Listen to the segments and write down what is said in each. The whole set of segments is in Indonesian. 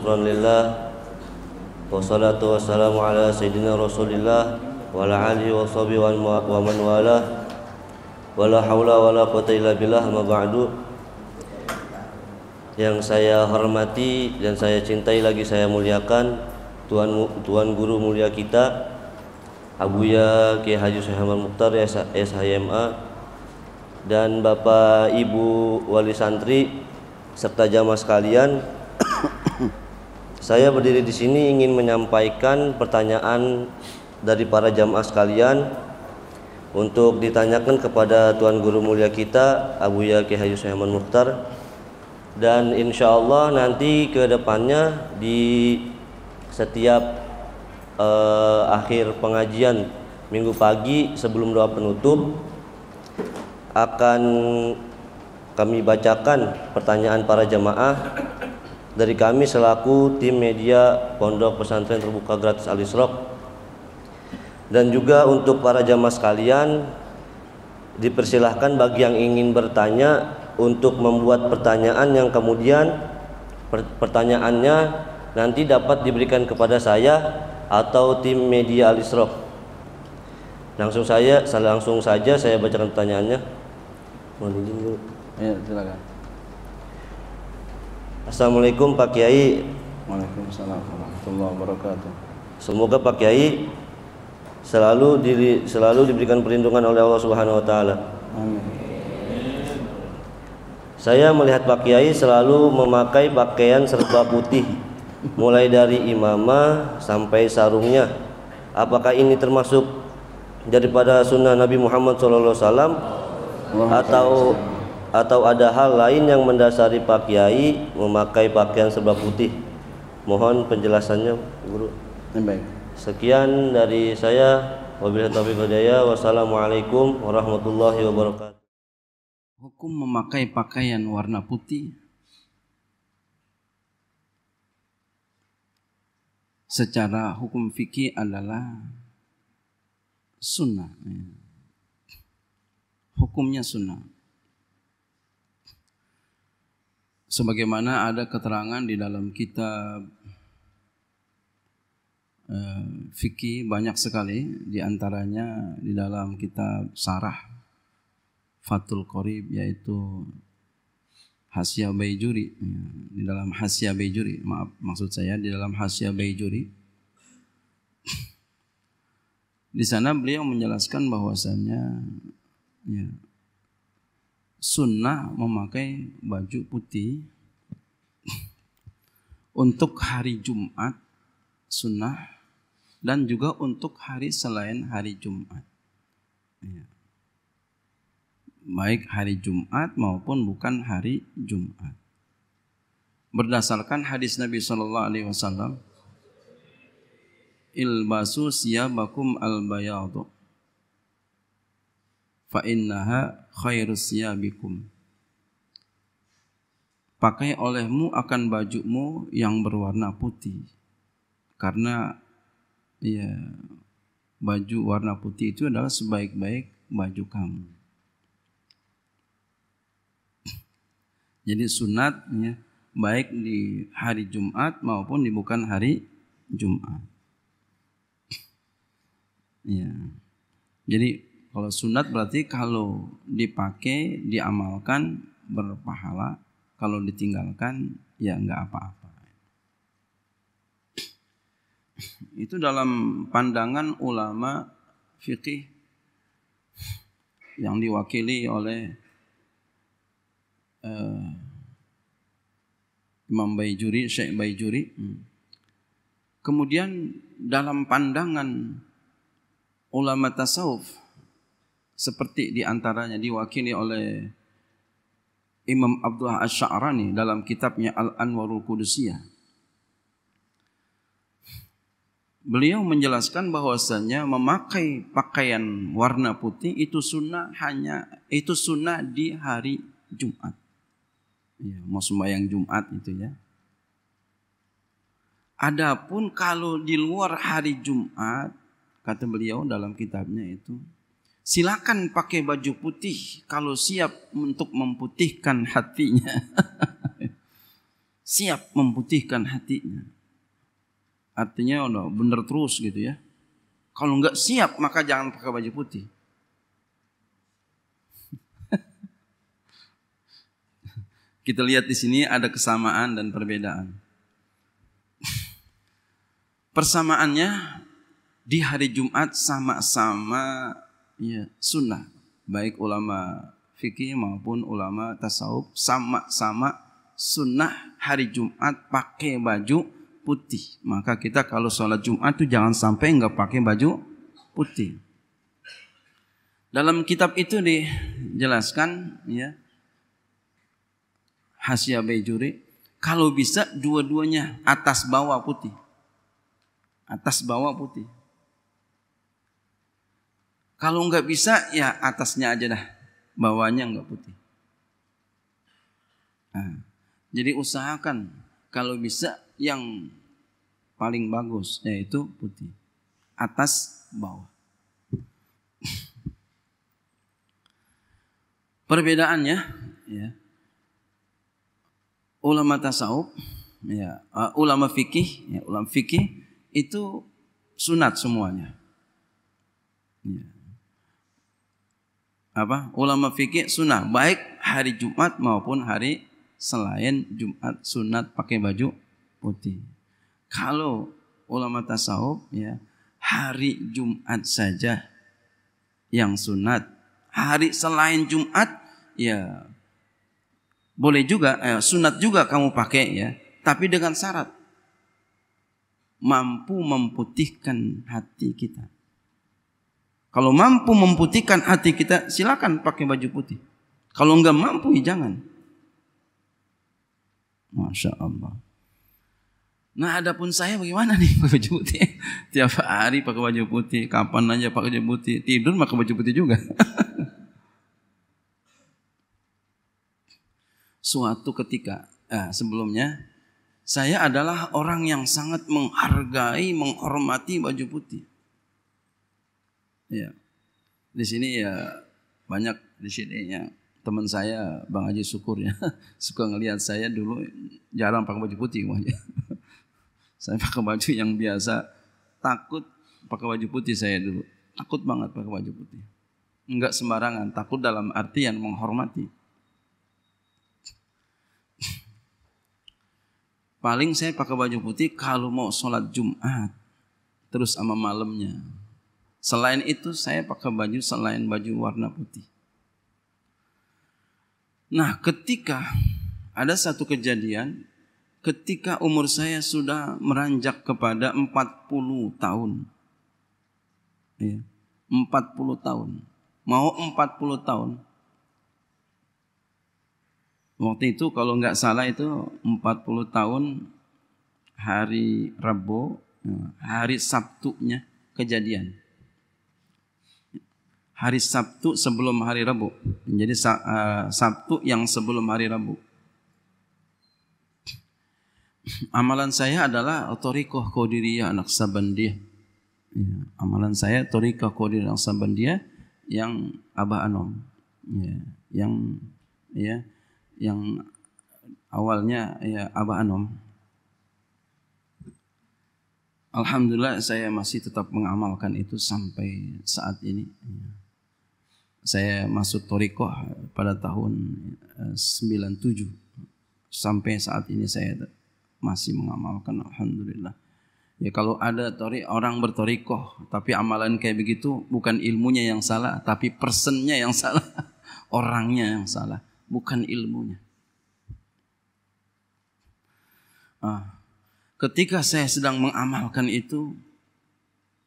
syukran lillah Wassalatu wassalamu ala sayyidina rasulillah Wa ala alihi wa sahbihi wa man wala Wa la hawla wa la quwata illa billah ma ba'du Yang saya hormati dan saya cintai lagi saya muliakan Tuan, Tuan Guru mulia kita Abuya Kiai Haji Muhammad Mukhtar SHMA dan Bapak Ibu Wali Santri serta jamaah sekalian saya berdiri di sini ingin menyampaikan pertanyaan dari para jamaah sekalian untuk ditanyakan kepada Tuan Guru Mulia kita Abu Yahya Hayu Suhaiman Mukhtar dan insya Allah nanti ke depannya di setiap eh, akhir pengajian minggu pagi sebelum doa penutup akan kami bacakan pertanyaan para jamaah dari kami selaku tim media Pondok Pesantren Terbuka Gratis Alisrok dan juga untuk para jamaah sekalian dipersilahkan bagi yang ingin bertanya untuk membuat pertanyaan yang kemudian pertanyaannya nanti dapat diberikan kepada saya atau tim media Alisrok. Langsung saya langsung saja saya bacakan pertanyaannya. Mohon izin dulu. Ya, silakan. Assalamualaikum Pak Kiai. Waalaikumsalam warahmatullahi wabarakatuh. Semoga Pak Kiai selalu diri, selalu diberikan perlindungan oleh Allah Subhanahu wa taala. Amin. Saya melihat Pak Kiai selalu memakai pakaian serba putih mulai dari imamah sampai sarungnya. Apakah ini termasuk daripada sunnah Nabi Muhammad SAW atau atau ada hal lain yang mendasari Pak Kiai memakai pakaian serba putih? Mohon penjelasannya, Guru. Baik. Sekian dari saya. Wabillahi taufiq hidayah. Wassalamualaikum warahmatullahi wabarakatuh. Hukum memakai pakaian warna putih secara hukum fikih adalah sunnah. Hukumnya sunnah sebagaimana ada keterangan di dalam kitab uh, fikih banyak sekali di antaranya di dalam kitab Sarah Fatul Qorib yaitu Hasya bayjuri di dalam Hasya bayjuri maaf maksud saya di dalam Hasya bayjuri di sana beliau menjelaskan bahwasannya ya, sunnah memakai baju putih untuk hari Jumat sunnah dan juga untuk hari selain hari Jumat. Ya. Baik hari Jumat maupun bukan hari Jumat. Berdasarkan hadis Nabi Shallallahu Alaihi Wasallam, ilbasu siyabakum al bayadu fa innaha khairus siyabikum pakai olehmu akan bajumu yang berwarna putih karena ya baju warna putih itu adalah sebaik-baik baju kamu jadi sunat ya baik di hari Jumat maupun di bukan hari Jumat ya jadi kalau sunat berarti kalau dipakai, diamalkan berpahala. Kalau ditinggalkan ya nggak apa-apa. Itu dalam pandangan ulama fikih yang diwakili oleh uh, Imam Baijuri, Syekh Baijuri. Hmm. Kemudian dalam pandangan ulama tasawuf seperti diantaranya diwakili oleh Imam Abdullah Asy'arani dalam kitabnya Al-Anwarul Qudusiyah. Beliau menjelaskan bahwasanya memakai pakaian warna putih itu sunnah hanya itu sunnah di hari Jumat. Ya, mau sembahyang Jumat itu ya. Adapun kalau di luar hari Jumat, kata beliau dalam kitabnya itu silakan pakai baju putih kalau siap untuk memputihkan hatinya. siap memputihkan hatinya. Artinya udah benar terus gitu ya. Kalau nggak siap maka jangan pakai baju putih. Kita lihat di sini ada kesamaan dan perbedaan. Persamaannya di hari Jumat sama-sama ya, sunnah baik ulama fikih maupun ulama tasawuf sama-sama sunnah hari Jumat pakai baju putih maka kita kalau sholat Jumat tuh jangan sampai nggak pakai baju putih dalam kitab itu dijelaskan ya Hasya Bejuri kalau bisa dua-duanya atas bawah putih atas bawah putih kalau nggak bisa ya atasnya aja dah, bawahnya nggak putih. Nah, jadi usahakan kalau bisa yang paling bagus yaitu putih, atas bawah. Perbedaannya, ya, ulama tasawuf, ya, uh, ulama fikih, ya, ulama fikih itu sunat semuanya. Ya apa ulama fikih sunnah baik hari Jumat maupun hari selain Jumat sunat pakai baju putih. Kalau ulama tasawuf ya hari Jumat saja yang sunat. Hari selain Jumat ya boleh juga eh, sunat juga kamu pakai ya, tapi dengan syarat mampu memputihkan hati kita kalau mampu memputihkan hati kita, silakan pakai baju putih. Kalau enggak mampu, ya jangan. Masya Allah. Nah, adapun saya bagaimana nih pakai baju putih? Tiap hari pakai baju putih, kapan aja pakai baju putih, tidur pakai baju putih juga. Suatu ketika, eh, sebelumnya saya adalah orang yang sangat menghargai, menghormati baju putih. Ya Di sini ya banyak di sini ya teman saya Bang Haji Syukur ya suka ngelihat saya dulu jarang pakai baju putih wajah. saya pakai baju yang biasa takut pakai baju putih saya dulu takut banget pakai baju putih enggak sembarangan takut dalam arti yang menghormati paling saya pakai baju putih kalau mau sholat Jumat terus sama malamnya Selain itu saya pakai baju selain baju warna putih. Nah, ketika ada satu kejadian ketika umur saya sudah meranjak kepada 40 tahun. 40 iya, tahun. Mau 40 tahun. Waktu itu kalau nggak salah itu 40 tahun hari Rabu, ya, hari Sabtunya kejadian hari Sabtu sebelum hari Rabu. Jadi eh, Sabtu yang sebelum hari Rabu. Amalan saya adalah Torikoh Qadiriyah anak Sabandiyah. amalan saya Torikoh Qadiriyah anak Sabandiyah yang Abah Anom. Ya, yang ya yang awalnya ya Abah Anom. Alhamdulillah saya masih tetap mengamalkan itu sampai saat ini. Ya saya masuk Torikoh eh, pada tahun 97 eh, sampai saat ini saya masih mengamalkan alhamdulillah ya kalau ada tori orang bertorikoh tapi amalan kayak begitu bukan ilmunya yang salah tapi personnya yang salah orangnya yang salah bukan ilmunya ah, ketika saya sedang mengamalkan itu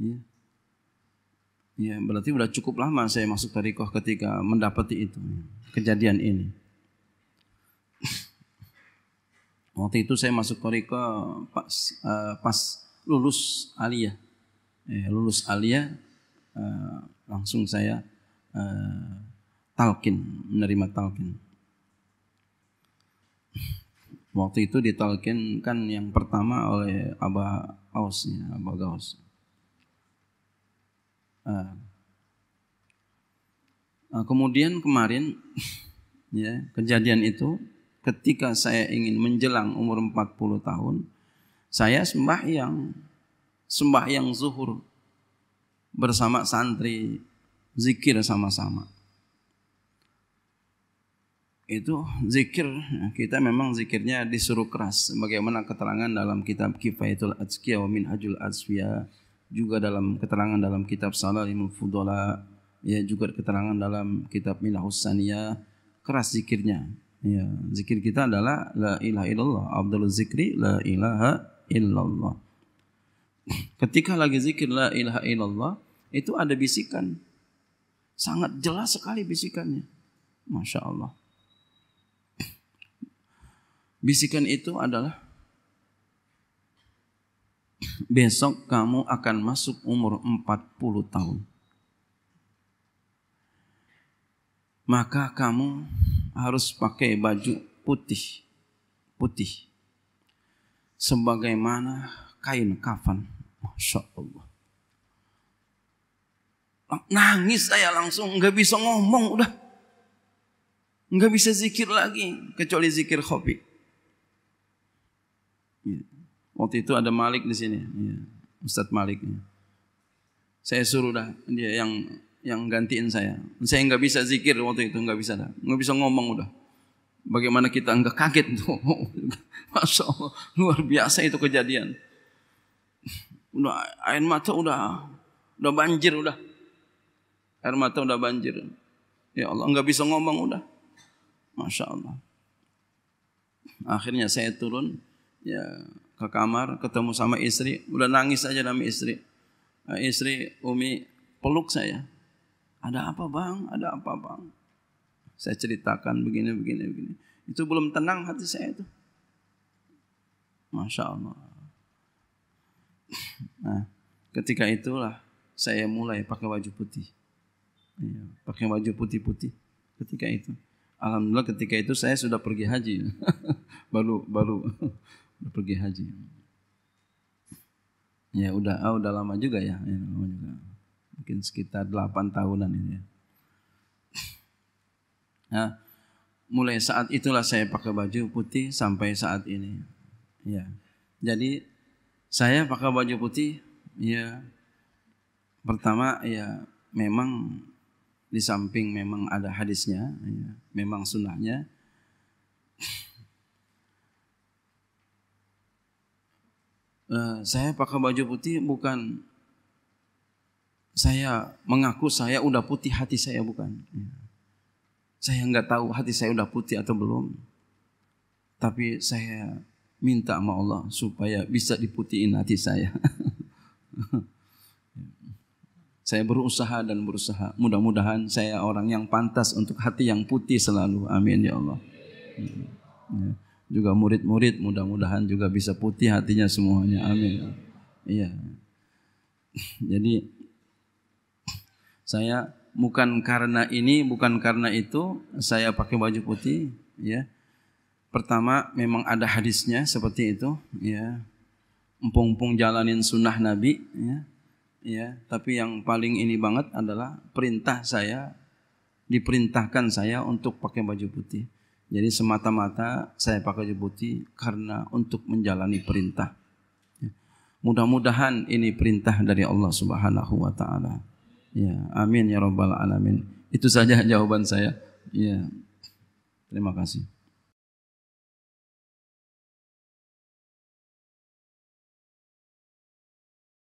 ya, Ya, berarti sudah cukup lama saya masuk tarikoh ketika mendapati itu, ya, kejadian ini. Waktu itu saya masuk tarikoh pas, uh, pas lulus aliyah. Eh, lulus aliyah uh, langsung saya uh, eh, talkin, menerima talkin. Waktu itu ditalkin kan yang pertama oleh Aba Aus, ya, Aba Gaus. Eh. Nah, kemudian kemarin ya kejadian itu ketika saya ingin menjelang umur 40 tahun saya sembah yang sembah yang zuhur bersama santri zikir sama-sama itu zikir kita memang zikirnya disuruh keras Bagaimana keterangan dalam kitab Kifayatul Azkiya wa Minhajul Azwiya juga dalam keterangan dalam kitab Salalimul Fudola ya juga keterangan dalam kitab Minahus Saniyah keras zikirnya ya zikir kita adalah la ilaha illallah abdul zikri la ilaha illallah ketika lagi zikir la ilaha illallah itu ada bisikan sangat jelas sekali bisikannya Masya Allah bisikan itu adalah besok kamu akan masuk umur 40 tahun. Maka kamu harus pakai baju putih. Putih. Sebagaimana kain kafan. Masya Allah. Nangis saya langsung. Nggak bisa ngomong udah. Nggak bisa zikir lagi. Kecuali zikir khobik. Waktu itu ada Malik di sini, ya, Ustadz Malik. Iya. Saya suruh dah dia yang yang gantiin saya. Saya nggak bisa zikir waktu itu, nggak bisa dah, nggak bisa ngomong udah. Bagaimana kita nggak kaget tuh? Masya Allah, luar biasa itu kejadian. Udah air mata udah udah banjir udah. Air mata udah banjir. Ya Allah, nggak bisa ngomong udah. Masya Allah. Akhirnya saya turun, ya ke kamar, ketemu sama istri, udah nangis aja sama istri. Nah, istri Umi peluk saya. Ada apa bang? Ada apa bang? Saya ceritakan begini, begini, begini. Itu belum tenang hati saya itu. Masya Allah. Nah, ketika itulah saya mulai pakai baju putih. Ya, pakai baju putih-putih ketika itu. Alhamdulillah ketika itu saya sudah pergi haji. baru baru udah pergi haji ya udah oh, udah lama juga ya, ya lama juga mungkin sekitar 8 tahunan ini ya. Nah, mulai saat itulah saya pakai baju putih sampai saat ini. Ya. Jadi saya pakai baju putih ya pertama ya memang di samping memang ada hadisnya, ya, memang sunnahnya. saya pakai baju putih bukan saya mengaku saya udah putih hati saya bukan. Saya nggak tahu hati saya udah putih atau belum. Tapi saya minta sama Allah supaya bisa diputihin hati saya. saya berusaha dan berusaha. Mudah-mudahan saya orang yang pantas untuk hati yang putih selalu. Amin ya Allah. Hmm. Ya juga murid-murid mudah-mudahan juga bisa putih hatinya semuanya amin iya jadi saya bukan karena ini bukan karena itu saya pakai baju putih ya pertama memang ada hadisnya seperti itu ya empung-empung jalanin sunnah nabi ya ya tapi yang paling ini banget adalah perintah saya diperintahkan saya untuk pakai baju putih jadi semata-mata saya pakai baju karena untuk menjalani perintah. Ya. Mudah-mudahan ini perintah dari Allah Subhanahu wa taala. Ya, amin ya rabbal alamin. Itu saja jawaban saya. Ya. Terima kasih.